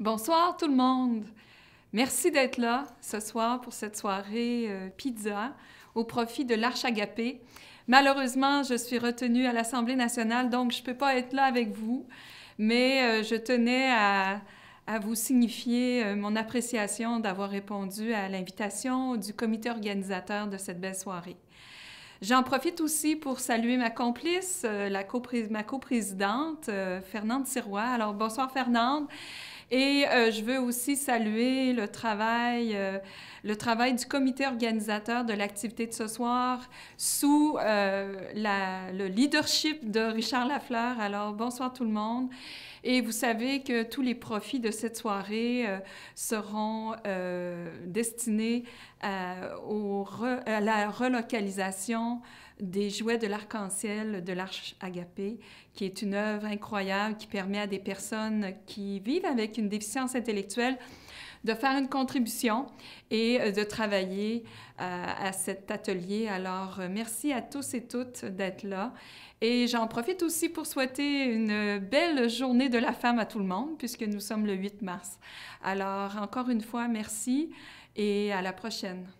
Bonsoir tout le monde. Merci d'être là ce soir pour cette soirée euh, pizza au profit de l'Arche Agapé. Malheureusement, je suis retenue à l'Assemblée nationale, donc je ne peux pas être là avec vous, mais euh, je tenais à, vous signifier euh, mon appréciation d'avoir répondu à l'invitation du comité organisateur de cette belle soirée. J'en profite aussi pour saluer ma complice, la ma coprésidente, Fernande Sirois. Alors, bonsoir Fernande. Et euh, je veux aussi saluer le travail, euh, le travail du comité organisateur de l'activité de ce soir sous euh, la, le leadership de Richard Lafleur. Alors, bonsoir tout le monde. Et vous savez que tous les profits de cette soirée seront destinée euh, à, la relocalisation des jouets de l'arc-en-ciel de l'Arche Agapé, qui est une œuvre incroyable qui permet à des personnes qui vivent avec une déficience intellectuelle de faire une contribution et euh, de travailler euh, à cet atelier. Alors, euh, merci à tous et toutes d'être là. Et j'en profite aussi pour souhaiter une belle journée de la femme à tout le monde, puisque nous sommes le 8 mars. Alors, encore une fois, merci et à la prochaine.